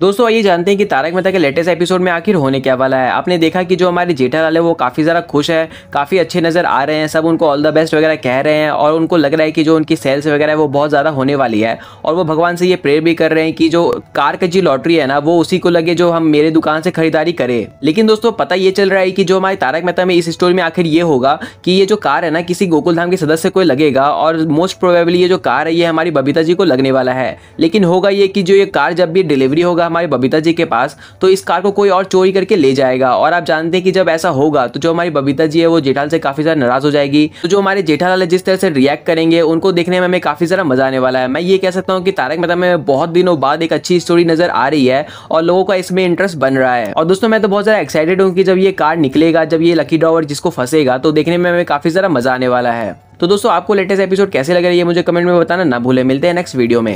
दोस्तों आइए जानते हैं कि तारक मेहता के लेटेस्ट एपिसोड में आखिर होने क्या वाला है आपने देखा कि जो हमारे जेठालाल है वो काफ़ी ज़्यादा खुश है काफ़ी अच्छे नज़र आ रहे हैं सब उनको ऑल द बेस्ट वगैरह कह रहे हैं और उनको लग रहा है कि जो उनकी सेल्स वगैरह है वो बहुत ज़्यादा होने वाली है और वो भगवान से ये प्रेयर भी कर रहे हैं कि जो कार का जी लॉटरी है ना वो उसी को लगे जो हम मेरे दुकान से खरीदारी करें लेकिन दोस्तों पता ये चल रहा है कि जो हमारे तारक मेहता में इस स्टोरी में आखिर ये होगा कि ये जो कार है ना किसी गोकुल धाम के सदस्य को लगेगा और मोस्ट प्रोबेबली ये जो कार है ये हमारी बबीता जी को लगने वाला है लेकिन होगा ये कि जो ये कार जब भी डिलीवरी होगा हमारी बबीता जी के पास तो इस कार को कोई और चोरी करके ले जाएगा और आप जानते हैं कि जब ऐसा होगा तो जो हमारी बबीता जी है वो जेठाल से काफी ज्यादा नाराज हो जाएगी तो जो हमारे जेठाल वाले जिस तरह से रिएक्ट करेंगे उनको देखने में हमें काफी ज्यादा मजा आने वाला है मैं ये कह सकता हूँ कि तारक मेहता में बहुत दिनों बाद एक अच्छी स्टोरी नजर आ रही है और लोगों का इसमें इंटरेस्ट बन रहा है और दोस्तों मैं तो बहुत ज्यादा एक्साइटेड हूँ कि जब ये कार निकलेगा जब ये लकी ड्रॉवर जिसको फंसेगा तो देखने में हमें काफी ज्यादा मजा आने वाला है तो दोस्तों आपको लेटेस्ट एपिसोड कैसे लग रहा है ये मुझे कमेंट में बताना ना भूले मिलते हैं नेक्स्ट वीडियो में